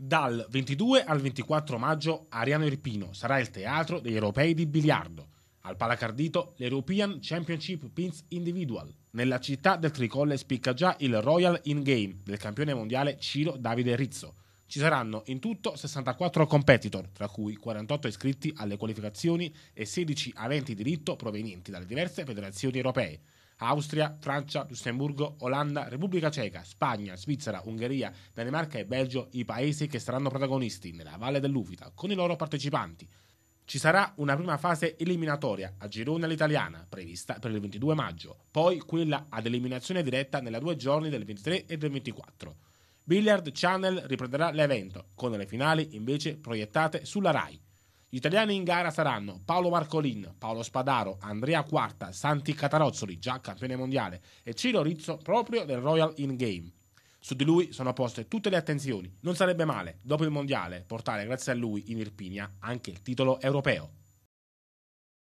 Dal 22 al 24 maggio Ariano Irpino sarà il teatro degli europei di biliardo. Al Palacardito l'European Championship Pins Individual. Nella città del tricolle spicca già il Royal In Game del campione mondiale Ciro Davide Rizzo. Ci saranno in tutto 64 competitor, tra cui 48 iscritti alle qualificazioni e 16 aventi diritto provenienti dalle diverse federazioni europee. Austria, Francia, Lussemburgo, Olanda, Repubblica Ceca, Spagna, Svizzera, Ungheria, Danimarca e Belgio i paesi che saranno protagonisti nella Valle dell'Uvita con i loro partecipanti. Ci sarà una prima fase eliminatoria a girone all'italiana, prevista per il 22 maggio, poi quella ad eliminazione diretta nella due giorni del 23 e del 24. Billiard Channel riprenderà l'evento, con le finali invece proiettate sulla RAI. Gli italiani in gara saranno Paolo Marcolin, Paolo Spadaro, Andrea Quarta, Santi Catarozzoli, già campione mondiale, e Ciro Rizzo, proprio del Royal In Game. Su di lui sono poste tutte le attenzioni. Non sarebbe male, dopo il mondiale, portare grazie a lui in Irpinia anche il titolo europeo.